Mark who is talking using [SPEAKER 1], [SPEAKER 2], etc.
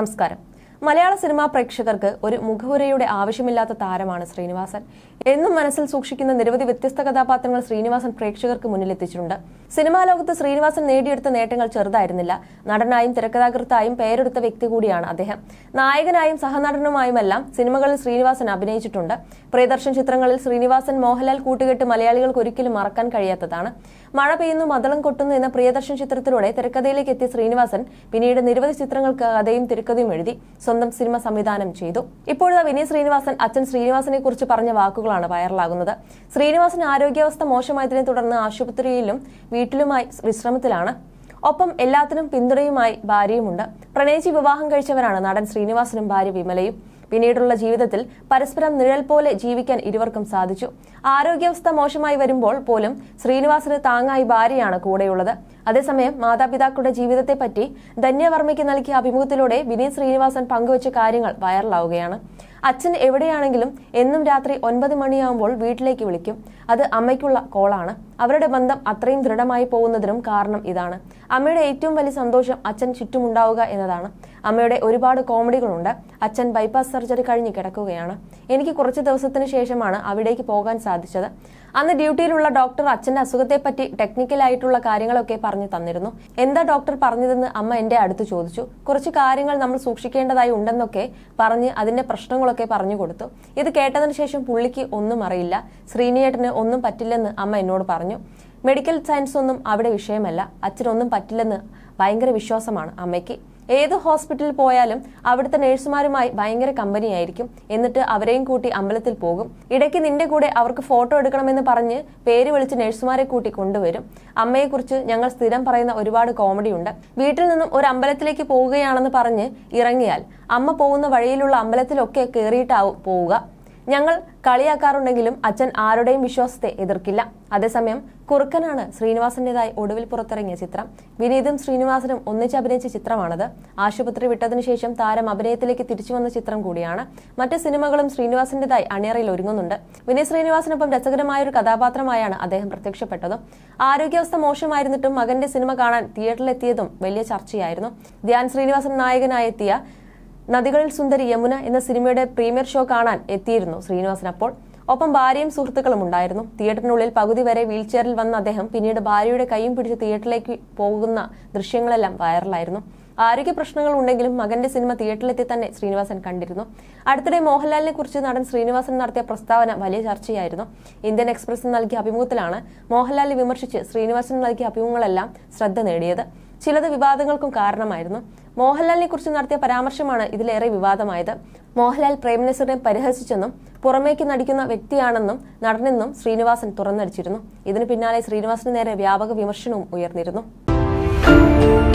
[SPEAKER 1] നമസ്കാരം മലയാള സിനിമാ പ്രേക്ഷകർക്ക് ഒരു മുഖവുരയുടെ ആവശ്യമില്ലാത്ത താരമാണ് ശ്രീനിവാസൻ എന്നും മനസ്സിൽ സൂക്ഷിക്കുന്ന നിരവധി വ്യത്യസ്ത കഥാപാത്രങ്ങൾ ശ്രീനിവാസൻ പ്രേക്ഷകർക്ക് മുന്നിലെത്തിച്ചിട്ടുണ്ട് സിനിമാ ലോകത്ത് ശ്രീനിവാസൻ നേടിയെടുത്ത നേട്ടങ്ങൾ ചെറുതായിരുന്നില്ല നടനായും തിരക്കഥാകൃത്തായും പേരെടുത്ത വ്യക്തി കൂടിയാണ് അദ്ദേഹം നായകനായും സഹനടനുമായുമെല്ലാം സിനിമകളിൽ ശ്രീനിവാസൻ അഭിനയിച്ചിട്ടുണ്ട് പ്രിയദർശൻ ചിത്രങ്ങളിൽ ശ്രീനിവാസൻ മോഹൻലാൽ കൂട്ടുകെട്ട് മലയാളികൾക്ക് ഒരിക്കലും മറക്കാൻ കഴിയാത്തതാണ് മഴ പെയ്യുന്നു മതളം കൊട്ടുന്നു എന്ന പ്രിയദർശൻ ചിത്രത്തിലൂടെ തിരക്കഥയിലേക്ക് എത്തിയ ശ്രീനിവാസൻ പിന്നീട് നിരവധി ചിത്രങ്ങൾക്ക് കഥയും തിരക്കഥയും എഴുതി സ്വന്തം സിനിമ സംവിധാനം ചെയ്തു ഇപ്പോഴത്തെ വിനീത് ശ്രീനിവാസൻ അച്ഛൻ ശ്രീനിവാസനെ കുറിച്ച് പറഞ്ഞ വാക്കുകളാണ് വൈറലാകുന്നത് ശ്രീനിവാസന് ആരോഗ്യാവസ്ഥ മോശമായതിനെ തുടർന്ന് ആശുപത്രിയിലും വീട്ടിലുമായി വിശ്രമത്തിലാണ് ഒപ്പം എല്ലാത്തിനും പിന്തുണയുമായി ഭാര്യയുമുണ്ട് പ്രണയിച്ച് വിവാഹം കഴിച്ചവരാണ് നടൻ ശ്രീനിവാസനും ഭാര്യ വിമലയും പിന്നീടുള്ള ജീവിതത്തിൽ പരസ്പരം നിഴൽ പോലെ ജീവിക്കാൻ ഇരുവർക്കും സാധിച്ചു ആരോഗ്യാവസ്ഥ മോശമായി വരുമ്പോൾ പോലും ശ്രീനിവാസിന് താങ്ങായി ഭാര്യയാണ് കൂടെയുള്ളത് അതേസമയം മാതാപിതാക്കളുടെ ജീവിതത്തെപ്പറ്റി ധന്യവർമ്മയ്ക്ക് നൽകിയ അഭിമുഖത്തിലൂടെ വിനീത് ശ്രീനിവാസൻ പങ്കുവച്ച കാര്യങ്ങൾ വൈറലാവുകയാണ് അച്ഛൻ എവിടെയാണെങ്കിലും എന്നും രാത്രി ഒൻപത് മണിയാകുമ്പോൾ വീട്ടിലേക്ക് വിളിക്കും അത് അമ്മയ്ക്കുള്ള കോളാണ് അവരുടെ ബന്ധം അത്രയും ദൃഢമായി പോകുന്നതിനും കാരണം ഇതാണ് അമ്മയുടെ ഏറ്റവും വലിയ സന്തോഷം അച്ഛൻ ചുറ്റുമുണ്ടാവുക എന്നതാണ് അമ്മയുടെ ഒരുപാട് കോമഡികളുണ്ട് അച്ഛൻ ബൈപ്പാസ് സർജറി കഴിഞ്ഞ് കിടക്കുകയാണ് എനിക്ക് കുറച്ച് ദിവസത്തിന് ശേഷമാണ് അവിടേക്ക് പോകാൻ സാധിച്ചത് അന്ന് ഡ്യൂട്ടിയിലുള്ള ഡോക്ടർ അച്ഛന്റെ അസുഖത്തെപ്പറ്റി ടെക്നിക്കലായിട്ടുള്ള കാര്യങ്ങളൊക്കെ പറഞ്ഞു തന്നിരുന്നു എന്താ ഡോക്ടർ പറഞ്ഞതെന്ന് അമ്മ എന്റെ അടുത്ത് ചോദിച്ചു കുറച്ച് കാര്യങ്ങൾ നമ്മൾ സൂക്ഷിക്കേണ്ടതായി ഉണ്ടെന്നൊക്കെ പറഞ്ഞ് അതിന്റെ പ്രശ്നങ്ങളൊക്കെ പറഞ്ഞു കൊടുത്തു ഇത് കേട്ടതിന് ശേഷം പുള്ളിക്ക് ഒന്നും അറിയില്ല ശ്രീനിയേട്ടന് ഒന്നും പറ്റില്ലെന്ന് അമ്മ എന്നോട് പറഞ്ഞു പറഞ്ഞു മെഡിക്കൽ സയൻസ് ഒന്നും അവിടെ വിഷയമല്ല അച്ഛനൊന്നും പറ്റില്ലെന്ന് ഭയങ്കര വിശ്വാസമാണ് അമ്മയ്ക്ക് ഏത് ഹോസ്പിറ്റലിൽ പോയാലും അവിടുത്തെ നഴ്സുമാരുമായി ഭയങ്കര കമ്പനിയായിരിക്കും എന്നിട്ട് അവരെയും കൂട്ടി അമ്പലത്തിൽ പോകും ഇടയ്ക്ക് നിന്റെ കൂടെ അവർക്ക് ഫോട്ടോ എടുക്കണമെന്ന് പറഞ്ഞ് പേര് വിളിച്ച് നഴ്സുമാരെ കൂട്ടി കൊണ്ടുവരും അമ്മയെക്കുറിച്ച് ഞങ്ങൾ സ്ഥിരം പറയുന്ന ഒരുപാട് കോമഡിയുണ്ട് വീട്ടിൽ നിന്നും ഒരു അമ്പലത്തിലേക്ക് പോവുകയാണെന്ന് പറഞ്ഞ് ഇറങ്ങിയാൽ അമ്മ പോകുന്ന വഴിയിലുള്ള അമ്പലത്തിലൊക്കെ കയറിയിട്ടാവും പോവുക ഞങ്ങൾ കളിയാക്കാറുണ്ടെങ്കിലും അച്ഛൻ ആരുടെയും വിശ്വാസത്തെ എതിർക്കില്ല അതേസമയം കുറുക്കനാണ് ശ്രീനിവാസന്റേതായി ഒടുവിൽ പുറത്തിറങ്ങിയ ചിത്രം വിനീതും ശ്രീനിവാസനും ഒന്നിച്ച് അഭിനയിച്ച ചിത്രമാണത് ആശുപത്രി വിട്ടതിനു ശേഷം താരം അഭിനയത്തിലേക്ക് തിരിച്ചു വന്ന ചിത്രം കൂടിയാണ് മറ്റ് സിനിമകളും ശ്രീനിവാസന്റേതായി അണിയറയിൽ ഒരുങ്ങുന്നുണ്ട് വിനീത് ശ്രീനിവാസനൊപ്പം രസകരമായ ഒരു കഥാപാത്രമായാണ് അദ്ദേഹം പ്രത്യക്ഷപ്പെട്ടത് ആരോഗ്യാവസ്ഥ മോശമായിരുന്നിട്ടും മകന്റെ സിനിമ കാണാൻ തിയേറ്ററിലെത്തിയതും വലിയ ചർച്ചയായിരുന്നു ധ്യാൻ ശ്രീനിവാസൻ നായകനായെത്തിയ നദികളിൽ സുന്ദരി യമുന എന്ന സിനിമയുടെ പ്രീമിയർ ഷോ കാണാൻ എത്തിയിരുന്നു ശ്രീനിവാസൻ അപ്പോൾ ഒപ്പം ഭാര്യയും സുഹൃത്തുക്കളും ഉണ്ടായിരുന്നു തിയേറ്ററിനുള്ളിൽ പകുതി വരെ വീൽചെയറിൽ വന്ന അദ്ദേഹം പിന്നീട് ഭാര്യയുടെ കൈയും പിടിച്ച് തിയേറ്ററിലേക്ക് പോകുന്ന ദൃശ്യങ്ങളെല്ലാം വൈറലായിരുന്നു ആരോഗ്യ പ്രശ്നങ്ങൾ ഉണ്ടെങ്കിലും മകന്റെ സിനിമ തിയേറ്ററിലെത്തി തന്നെ ശ്രീനിവാസൻ കണ്ടിരുന്നു അടുത്തിടെ മോഹൻലാലിനെ കുറിച്ച് നടൻ ശ്രീനിവാസൻ നടത്തിയ പ്രസ്താവന വലിയ ചർച്ചയായിരുന്നു ഇന്ത്യൻ എക്സ്പ്രസ് നൽകിയ അഭിമുഖത്തിലാണ് മോഹൻലാലിനെ വിമർശിച്ച് ശ്രീനിവാസൻ നൽകിയ അഭിമുഖങ്ങളെല്ലാം ശ്രദ്ധ നേടിയത് ചിലത് വിവാദങ്ങൾക്കും കാരണമായിരുന്നു മോഹൻലാലിനെ കുറിച്ച് നടത്തിയ പരാമർശമാണ് ഇതിലേറെ വിവാദമായത് മോഹൻലാൽ പ്രേംനസീറിനെ പരിഹസിച്ചെന്നും പുറമേക്ക് നടിക്കുന്ന വ്യക്തിയാണെന്നും നടനെന്നും ശ്രീനിവാസൻ തുറന്നടിച്ചിരുന്നു ഇതിന് പിന്നാലെ ശ്രീനിവാസിന് നേരെ വ്യാപക വിമർശനവും ഉയർന്നിരുന്നു